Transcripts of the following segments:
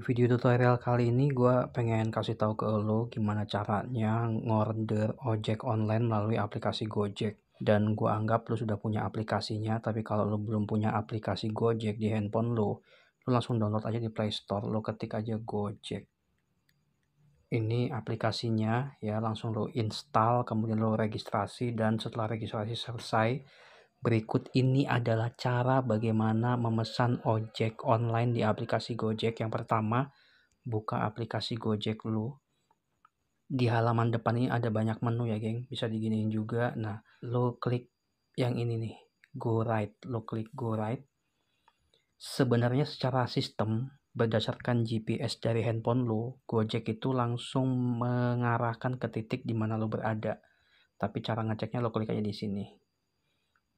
video tutorial kali ini gue pengen kasih tahu ke lo gimana caranya ngorder ojek online melalui aplikasi Gojek dan gue anggap lo sudah punya aplikasinya tapi kalau lo belum punya aplikasi Gojek di handphone lo lo langsung download aja di Play Store lo ketik aja Gojek ini aplikasinya ya langsung lo install kemudian lo registrasi dan setelah registrasi selesai Berikut ini adalah cara bagaimana memesan ojek online di aplikasi Gojek. Yang pertama, buka aplikasi Gojek dulu. Di halaman depan ini ada banyak menu ya, geng. Bisa diginiin juga. Nah, lo klik yang ini nih, Go Right. lo klik Go Right. Sebenarnya secara sistem, berdasarkan GPS dari handphone lo Gojek itu langsung mengarahkan ke titik di mana lo berada. Tapi cara ngeceknya lo klik aja di sini.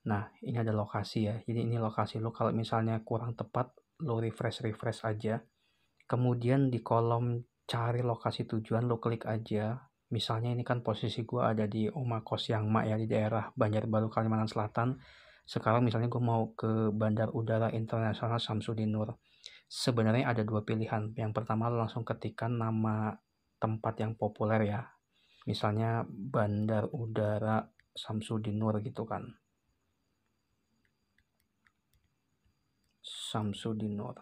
Nah, ini ada lokasi ya. Jadi ini lokasi lu kalau misalnya kurang tepat, lo refresh-refresh aja. Kemudian di kolom cari lokasi tujuan, lo klik aja. Misalnya ini kan posisi gue ada di Omakos yang Mak ya, di daerah Banjarbaru, Kalimantan Selatan. Sekarang misalnya gue mau ke Bandar Udara Internasional Nur. Sebenarnya ada dua pilihan. Yang pertama lo langsung ketikkan nama tempat yang populer ya. Misalnya Bandar Udara Nur gitu kan. Samsudinur.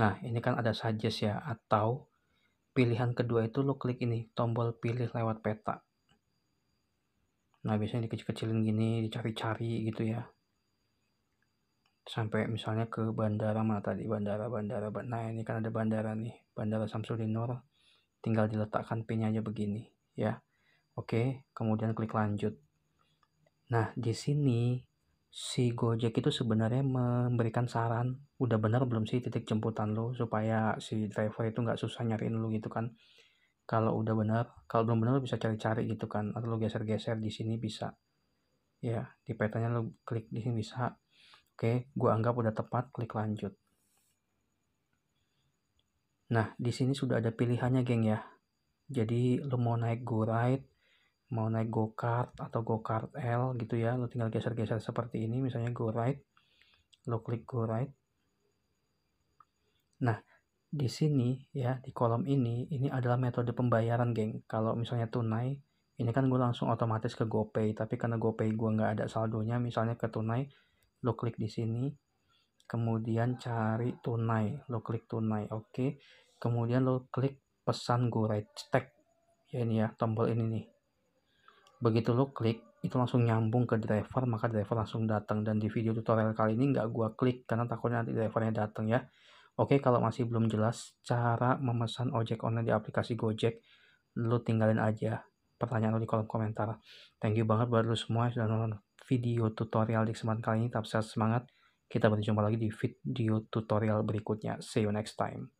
Nah, ini kan ada suggest ya, atau pilihan kedua itu lo klik ini, tombol pilih lewat peta. Nah, biasanya dikecil-kecilin gini, dicari-cari gitu ya. Sampai misalnya ke bandara mana tadi, bandara, bandara, bandara. Nah, ini kan ada bandara nih, bandara Samsudinur. Tinggal diletakkan pinnya aja begini, ya. Oke, kemudian klik lanjut. Nah, di sini Si Gojek itu sebenarnya memberikan saran, "Udah benar belum sih titik jemputan lo Supaya si driver itu nggak susah nyariin lo gitu kan. Kalau udah benar kalau belum benar lo bisa cari-cari gitu kan, atau lo geser-geser di sini bisa. Ya, di petanya lo klik di sini bisa. Oke, gua anggap udah tepat, klik lanjut. Nah, di sini sudah ada pilihannya, geng ya. Jadi, lo mau naik go ride mau naik go kart atau go kart L gitu ya lo tinggal geser-geser seperti ini misalnya go right lo klik go right nah di sini ya di kolom ini ini adalah metode pembayaran geng kalau misalnya tunai ini kan gue langsung otomatis ke GoPay tapi karena GoPay gue nggak ada saldonya misalnya ke tunai lo klik di sini kemudian cari tunai lo klik tunai oke kemudian lo klik pesan right tag ya ini ya tombol ini nih begitu lo klik itu langsung nyambung ke driver maka driver langsung datang dan di video tutorial kali ini nggak gua klik karena takutnya nanti drivernya datang ya oke kalau masih belum jelas cara memesan ojek online di aplikasi Gojek lo tinggalin aja pertanyaan lo di kolom komentar thank you banget buat lo semua yang sudah nonton video tutorial di kesempatan kali ini tetap sehat semangat kita berjumpa lagi di video tutorial berikutnya see you next time